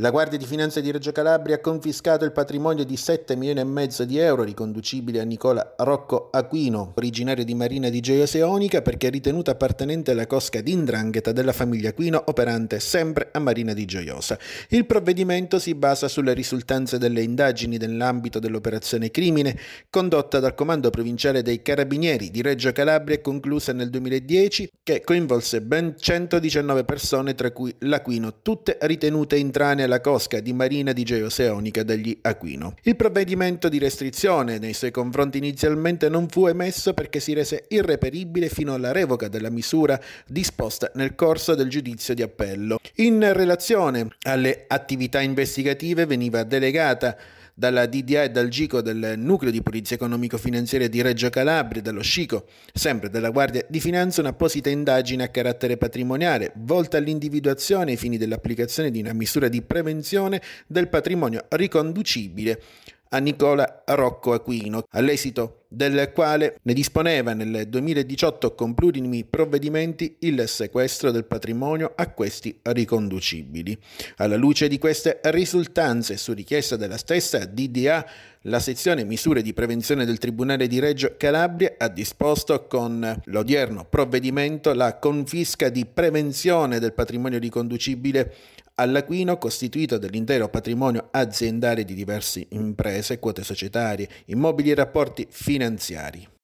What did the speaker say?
La Guardia di Finanza di Reggio Calabria ha confiscato il patrimonio di 7 milioni e mezzo di euro riconducibile a Nicola Rocco Aquino, originario di Marina di Gioia Seonica perché ritenuto appartenente alla cosca d'indrangheta della famiglia Aquino operante sempre a Marina di Gioiosa. Il provvedimento si basa sulle risultanze delle indagini nell'ambito dell'operazione crimine condotta dal Comando Provinciale dei Carabinieri di Reggio Calabria e conclusa nel 2010 che coinvolse ben 119 persone tra cui l'Aquino, tutte ritenute intranee la cosca di Marina di Geoseonica degli Aquino. Il provvedimento di restrizione nei suoi confronti inizialmente non fu emesso perché si rese irreperibile fino alla revoca della misura disposta nel corso del giudizio di appello. In relazione alle attività investigative veniva delegata dalla DDA e dal GICO del Nucleo di Polizia Economico-Finanziaria di Reggio Calabria, dallo SCICO, sempre dalla Guardia di Finanza, un'apposita indagine a carattere patrimoniale, volta all'individuazione ai fini dell'applicazione di una misura di prevenzione del patrimonio riconducibile a Nicola Rocco Aquino, all'esito del quale ne disponeva nel 2018 con plurimi provvedimenti il sequestro del patrimonio a questi riconducibili. Alla luce di queste risultanze, su richiesta della stessa DDA, la sezione misure di prevenzione del Tribunale di Reggio Calabria ha disposto con l'odierno provvedimento la confisca di prevenzione del patrimonio riconducibile all'Aquino costituito dell'intero patrimonio aziendale di diverse imprese, quote societarie, immobili e rapporti finanziari.